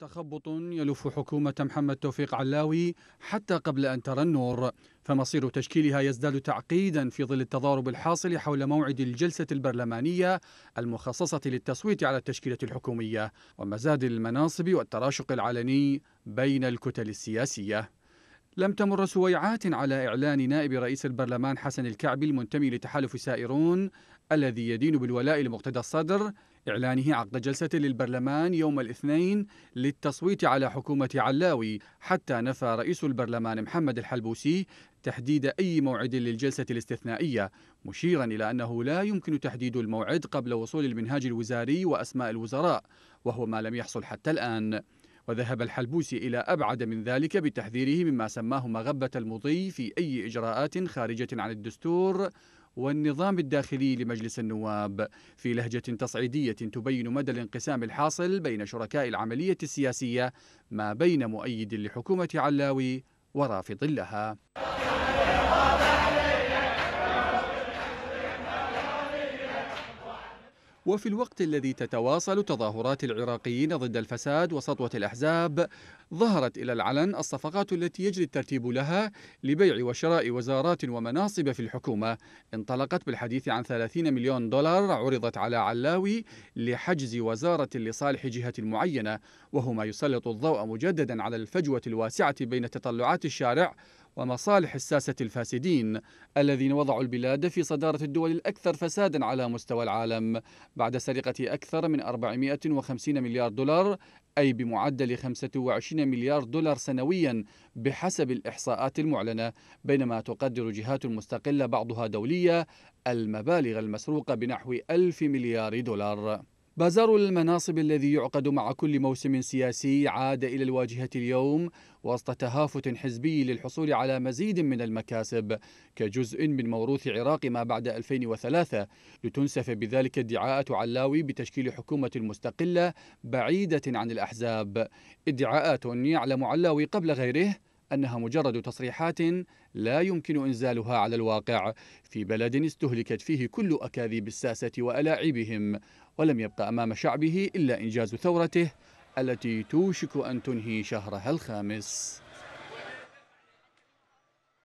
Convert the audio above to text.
تخبط يلف حكومة محمد توفيق علاوي حتى قبل أن ترى النور فمصير تشكيلها يزداد تعقيدا في ظل التضارب الحاصل حول موعد الجلسة البرلمانية المخصصة للتصويت على التشكيلة الحكومية ومزاد المناصب والتراشق العلني بين الكتل السياسية لم تمر سويعات على إعلان نائب رئيس البرلمان حسن الكعبي المنتمي لتحالف سائرون الذي يدين بالولاء لمقتدى الصدر إعلانه عقد جلسة للبرلمان يوم الاثنين للتصويت على حكومة علاوي حتى نفى رئيس البرلمان محمد الحلبوسي تحديد أي موعد للجلسة الاستثنائية مشيرا إلى أنه لا يمكن تحديد الموعد قبل وصول المنهاج الوزاري وأسماء الوزراء وهو ما لم يحصل حتى الآن وذهب الحلبوسي إلى أبعد من ذلك بتحذيره مما سماه مغبة المضي في أي إجراءات خارجة عن الدستور والنظام الداخلي لمجلس النواب في لهجة تصعيدية تبين مدى الانقسام الحاصل بين شركاء العملية السياسية ما بين مؤيد لحكومة علاوي ورافض لها وفي الوقت الذي تتواصل تظاهرات العراقيين ضد الفساد وسطوة الأحزاب ظهرت إلى العلن الصفقات التي يجري الترتيب لها لبيع وشراء وزارات ومناصب في الحكومة انطلقت بالحديث عن 30 مليون دولار عرضت على علاوي لحجز وزارة لصالح جهة معينة وهما يسلط الضوء مجددا على الفجوة الواسعة بين تطلعات الشارع ومصالح الساسة الفاسدين الذين وضعوا البلاد في صدارة الدول الأكثر فسادا على مستوى العالم بعد سرقة أكثر من 450 مليار دولار أي بمعدل 25 مليار دولار سنويا بحسب الإحصاءات المعلنة بينما تقدر جهات مستقلة بعضها دولية المبالغ المسروقة بنحو 1000 مليار دولار بازار المناصب الذي يعقد مع كل موسم سياسي عاد إلى الواجهة اليوم وسط تهافت حزبي للحصول على مزيد من المكاسب كجزء من موروث عراق ما بعد 2003 لتنسف بذلك ادعاءات علاوي بتشكيل حكومة مستقلة بعيدة عن الأحزاب ادعاءات يعلم علاوي قبل غيره أنها مجرد تصريحات لا يمكن إنزالها على الواقع في بلد استهلكت فيه كل أكاذيب الساسة وألاعبهم ولم يبقى أمام شعبه إلا إنجاز ثورته التي توشك أن تنهي شهرها الخامس